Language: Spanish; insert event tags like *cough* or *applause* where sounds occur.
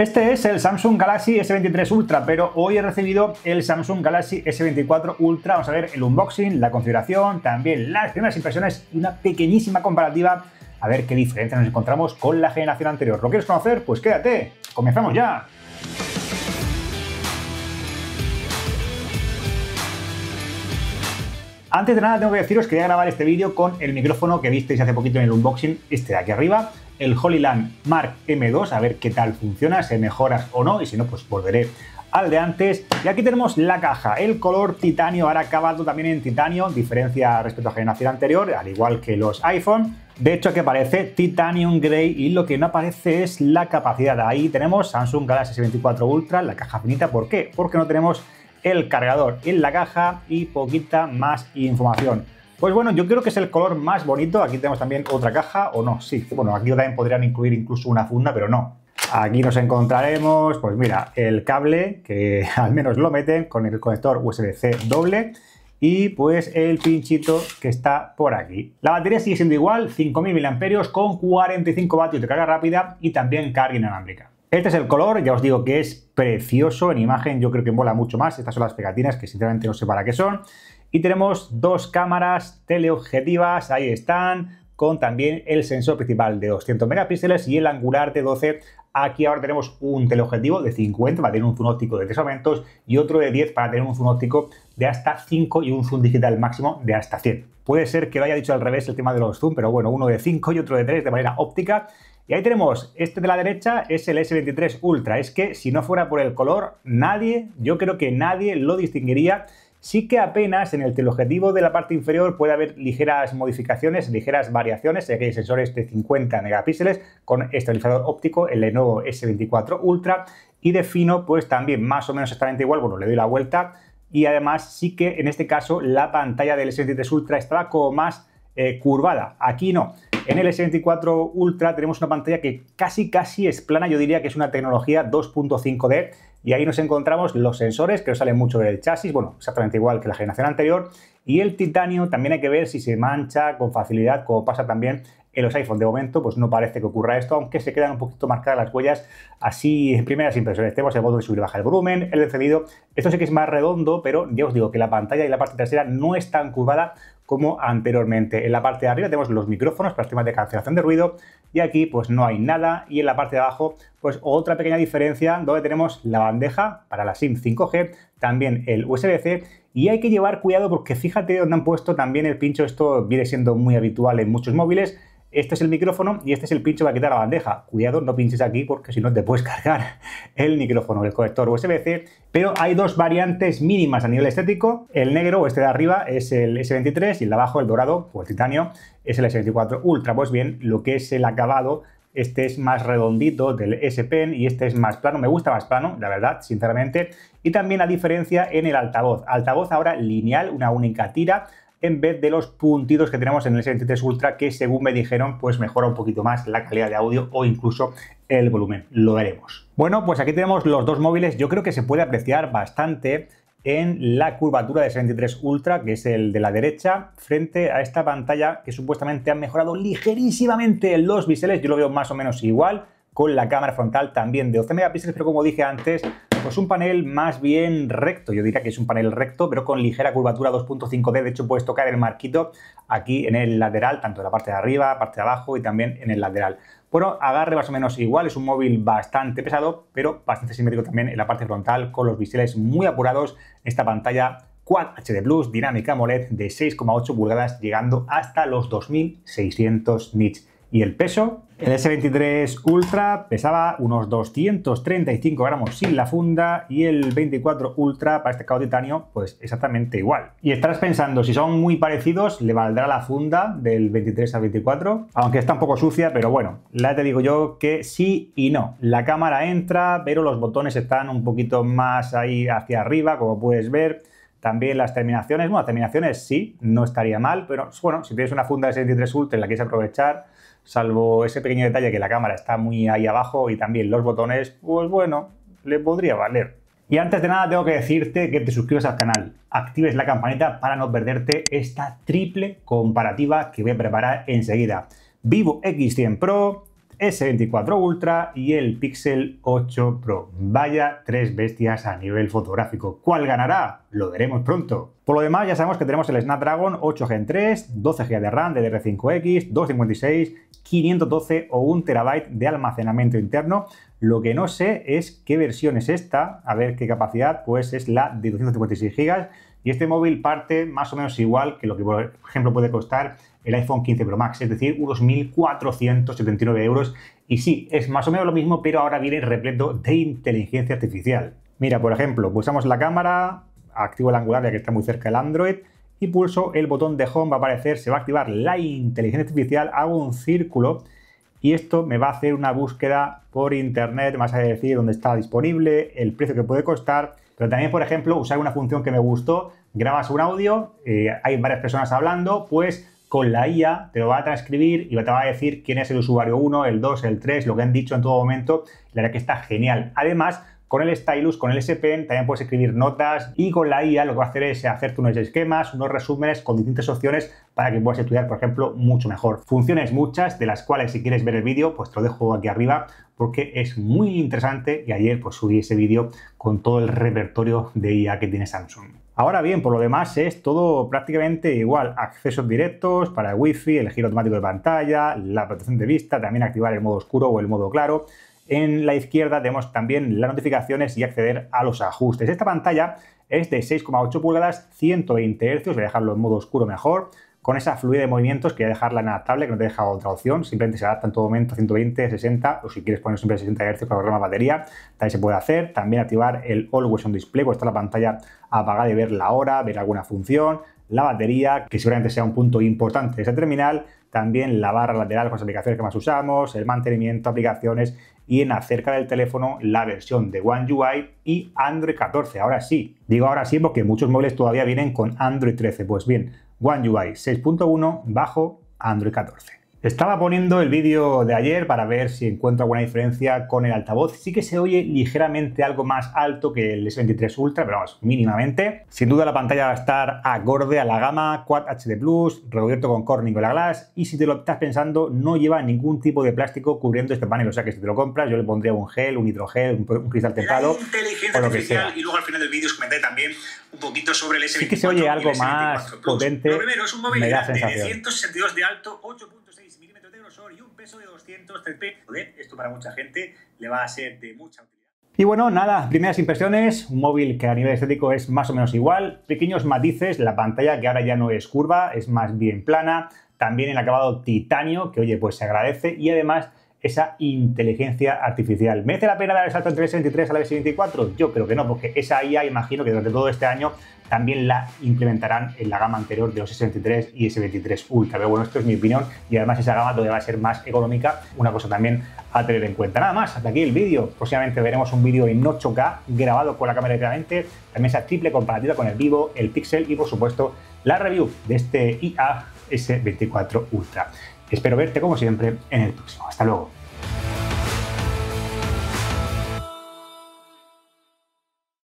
Este es el Samsung Galaxy S23 Ultra, pero hoy he recibido el Samsung Galaxy S24 Ultra. Vamos a ver el unboxing, la configuración, también las primeras impresiones y una pequeñísima comparativa a ver qué diferencia nos encontramos con la generación anterior. ¿Lo quieres conocer? Pues quédate. ¡Comenzamos ya! Antes de nada tengo que deciros que voy a grabar este vídeo con el micrófono que visteis hace poquito en el unboxing, este de aquí arriba, el Land Mark M2, a ver qué tal funciona, si mejoras o no, y si no, pues volveré al de antes. Y aquí tenemos la caja, el color titanio, ahora acabado también en titanio, diferencia respecto a la generación anterior, al igual que los iPhone. De hecho, que aparece Titanium Grey y lo que no aparece es la capacidad. Ahí tenemos Samsung Galaxy S24 Ultra, la caja finita. ¿Por qué? Porque no tenemos el cargador en la caja y poquita más información. Pues bueno, yo creo que es el color más bonito. Aquí tenemos también otra caja, o no, sí. Bueno, aquí también podrían incluir incluso una funda, pero no. Aquí nos encontraremos, pues mira, el cable, que *laughs* al menos lo meten, con el conector USB-C doble y pues el pinchito que está por aquí. La batería sigue siendo igual, 5000 mAh con 45 vatios de carga rápida y también carga inalámbrica. Este es el color, ya os digo que es precioso en imagen, yo creo que mola mucho más. Estas son las pegatinas que sinceramente no sé para qué son. Y tenemos dos cámaras teleobjetivas, ahí están, con también el sensor principal de 200 megapíxeles y el angular de 12. Aquí ahora tenemos un teleobjetivo de 50 para tener un zoom óptico de 3 aumentos y otro de 10 para tener un zoom óptico de hasta 5 y un zoom digital máximo de hasta 100. Puede ser que lo haya dicho al revés el tema de los zoom, pero bueno, uno de 5 y otro de 3 de manera óptica y ahí tenemos, este de la derecha es el S23 Ultra. Es que si no fuera por el color, nadie, yo creo que nadie lo distinguiría. Sí que apenas en el teleobjetivo de la parte inferior puede haber ligeras modificaciones, ligeras variaciones, Aquí hay sensores de 50 megapíxeles con estabilizador óptico, el Lenovo S24 Ultra, y de fino pues también más o menos exactamente igual, bueno, le doy la vuelta, y además sí que en este caso la pantalla del S23 Ultra estaba como más eh, curvada. Aquí no. En el S24 Ultra tenemos una pantalla que casi casi es plana, yo diría que es una tecnología 2.5D y ahí nos encontramos los sensores que no salen mucho del chasis, bueno, exactamente igual que la generación anterior y el titanio también hay que ver si se mancha con facilidad como pasa también en los iPhone. De momento pues no parece que ocurra esto, aunque se quedan un poquito marcadas las huellas así en primeras impresiones. Tenemos el botón de subir y bajar el volumen, el encendido, esto sí que es más redondo, pero ya os digo que la pantalla y la parte trasera no es tan curvada como anteriormente. En la parte de arriba tenemos los micrófonos para temas de cancelación de ruido y aquí pues no hay nada y en la parte de abajo pues otra pequeña diferencia donde tenemos la bandeja para la SIM 5G, también el USB-C y hay que llevar cuidado porque fíjate donde han puesto también el pincho, esto viene siendo muy habitual en muchos móviles este es el micrófono y este es el pincho para quitar la bandeja. Cuidado, no pinches aquí porque si no te puedes *laughs* cargar el micrófono, el conector USB-C. Pero hay dos variantes mínimas a nivel estético. El negro, o este de arriba, es el S23 y el de abajo, el dorado o el titanio, es el S24 Ultra. Pues bien, lo que es el acabado, este es más redondito del S Pen y este es más plano. Me gusta más plano, la verdad, sinceramente. Y también la diferencia en el altavoz. Altavoz ahora lineal, una única tira en vez de los puntitos que tenemos en el 73 Ultra, que según me dijeron, pues mejora un poquito más la calidad de audio o incluso el volumen. Lo veremos. Bueno, pues aquí tenemos los dos móviles. Yo creo que se puede apreciar bastante en la curvatura del 73 Ultra, que es el de la derecha, frente a esta pantalla que supuestamente han mejorado ligerísimamente los biseles. Yo lo veo más o menos igual con la cámara frontal también de 12 megapíxeles, pero como dije antes, pues un panel más bien recto. Yo diría que es un panel recto, pero con ligera curvatura 2.5D. De hecho, puedes tocar el marquito aquí en el lateral, tanto en la parte de arriba, parte de abajo y también en el lateral. Bueno, agarre más o menos igual, es un móvil bastante pesado, pero bastante simétrico también en la parte frontal, con los biseles muy apurados, esta pantalla Quad HD Plus, dinámica AMOLED de 6,8 pulgadas, llegando hasta los 2600 nits. Y el peso, el S23 Ultra pesaba unos 235 gramos sin la funda y el 24 Ultra para este cabo titanio, pues exactamente igual. Y estarás pensando, si son muy parecidos, ¿le valdrá la funda del 23 a 24? Aunque está un poco sucia, pero bueno, la te digo yo que sí y no. La cámara entra, pero los botones están un poquito más ahí hacia arriba, como puedes ver. También las terminaciones, bueno, las terminaciones sí, no estaría mal, pero bueno, si tienes una funda S23 Ultra y la quieres aprovechar, salvo ese pequeño detalle que la cámara está muy ahí abajo y también los botones, pues bueno, le podría valer. Y antes de nada tengo que decirte que te suscribas al canal, actives la campanita para no perderte esta triple comparativa que voy a preparar enseguida. Vivo X100 Pro, S24 Ultra y el Pixel 8 Pro. Vaya tres bestias a nivel fotográfico. ¿Cuál ganará? Lo veremos pronto. Por lo demás, ya sabemos que tenemos el Snapdragon 8 Gen 3, 12 GB de RAM de 5 x 256, 512 o 1 TB de almacenamiento interno. Lo que no sé es qué versión es esta, a ver qué capacidad, pues es la de 256 GB y este móvil parte más o menos igual que lo que, por ejemplo, puede costar el iPhone 15 Pro Max, es decir, unos 1.479 euros. Y sí, es más o menos lo mismo, pero ahora viene repleto de inteligencia artificial. Mira, por ejemplo, pulsamos la cámara, activo el angular ya que está muy cerca el Android, y pulso el botón de Home, va a aparecer, se va a activar la inteligencia artificial, hago un círculo y esto me va a hacer una búsqueda por internet, me vas a decir dónde está disponible, el precio que puede costar, pero también, por ejemplo, usar una función que me gustó, grabas un audio, eh, hay varias personas hablando, pues con la IA te lo va a transcribir y te va a decir quién es el usuario 1, el 2, el 3, lo que han dicho en todo momento. La verdad que está genial. Además, con el stylus, con el S-Pen, también puedes escribir notas y con la IA lo que va a hacer es hacerte unos esquemas, unos resúmenes con distintas opciones para que puedas estudiar, por ejemplo, mucho mejor. Funciones muchas, de las cuales si quieres ver el vídeo, pues te lo dejo aquí arriba porque es muy interesante y ayer pues subí ese vídeo con todo el repertorio de IA que tiene Samsung. Ahora bien, por lo demás es todo prácticamente igual. Accesos directos para el Wi-Fi, el giro automático de pantalla, la protección de vista, también activar el modo oscuro o el modo claro, en la izquierda tenemos también las notificaciones y acceder a los ajustes. Esta pantalla es de 6,8 pulgadas, 120 Hz, voy a dejarlo en modo oscuro mejor, con esa fluidez de movimientos, que a dejarla en adaptable, que no te deja otra opción, simplemente se adapta en todo momento a 120, 60, o si quieres poner siempre 60 Hz para ahorrar más batería, también se puede hacer, también activar el Always on Display, cuando está la pantalla apagada y ver la hora, ver alguna función, la batería, que seguramente sea un punto importante de ese terminal, también la barra lateral con las aplicaciones que más usamos, el mantenimiento, aplicaciones y en acerca del teléfono la versión de One UI y Android 14. Ahora sí, digo ahora sí porque muchos móviles todavía vienen con Android 13. Pues bien, One UI 6.1 bajo Android 14. Estaba poniendo el vídeo de ayer para ver si encuentro alguna diferencia con el altavoz. Sí que se oye ligeramente algo más alto que el S23 Ultra, pero vamos, mínimamente. Sin duda la pantalla va a estar acorde a la gama Quad HD Plus, recubierto con Corning Gorilla Glass, y si te lo estás pensando, no lleva ningún tipo de plástico cubriendo este panel. O sea que si te lo compras, yo le pondría un gel, un hidrogel, un, cristal templado, o lo que sea. Y luego al final del vídeo os comentaré también un poquito sobre el S23 Sí que se oye algo más potente. Lo primero es un móvil de 162 de alto, 8 de 200 3 esto para mucha gente le va a ser de mucha utilidad. Y bueno, nada, primeras impresiones, un móvil que a nivel estético es más o menos igual, pequeños matices, la pantalla que ahora ya no es curva, es más bien plana, también el acabado titanio, que oye, pues se agradece, y además esa inteligencia artificial. ¿Merece la pena dar el salto entre s 23 a la s 24? Yo creo que no, porque esa IA imagino que durante todo este año también la implementarán en la gama anterior de los S23 y S23 Ultra. Pero bueno, esto es mi opinión y además esa gama todavía va a ser más económica, una cosa también a tener en cuenta. Nada más, hasta aquí el vídeo. Próximamente veremos un vídeo en 8K grabado con la cámara directamente, también esa triple comparativa con el Vivo, el Pixel y por supuesto la review de este IA S24 Ultra. Espero verte como siempre en el próximo. Hasta luego.